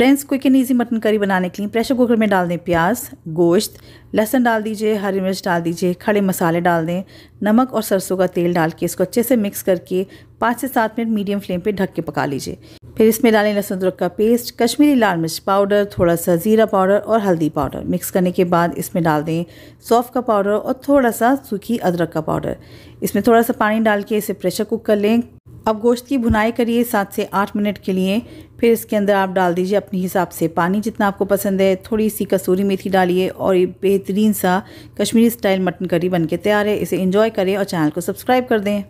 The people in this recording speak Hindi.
friends quick and easy mutton curry बनाने के लिए प्रेशर कुकर में डाल दें प्याज गोश्त लहसन डाल दीजिए हरी मिर्च डाल दीजिए खड़े मसाले डाल दें नमक और सरसों का तेल डाल के इसको अच्छे से मिक्स करके पाँच से सात मिनट मीडियम फ्लेम पे ढक के पका लीजिए फिर इसमें डालें लहसुन अदरक का पेस्ट कश्मीरी लाल मिर्च पाउडर थोड़ा सा ज़ीरा पाउडर और हल्दी पाउडर मिक्स करने के बाद इसमें डाल दें सौफ़ का पाउडर और थोड़ा सा सूखी अदरक का पाउडर इसमें थोड़ा सा पानी डाल के इसे प्रेशर कुक कर लें अब गोश्त की भुनाई करिए सात से आठ मिनट के लिए फिर इसके अंदर आप डाल दीजिए अपने हिसाब से पानी जितना आपको पसंद है थोड़ी सी कसूरी मेथी डालिए और ये बेहतरीन सा कश्मीरी स्टाइल मटन करी बन के तैयार है इसे इंजॉय करें और चैनल को सब्सक्राइब कर दें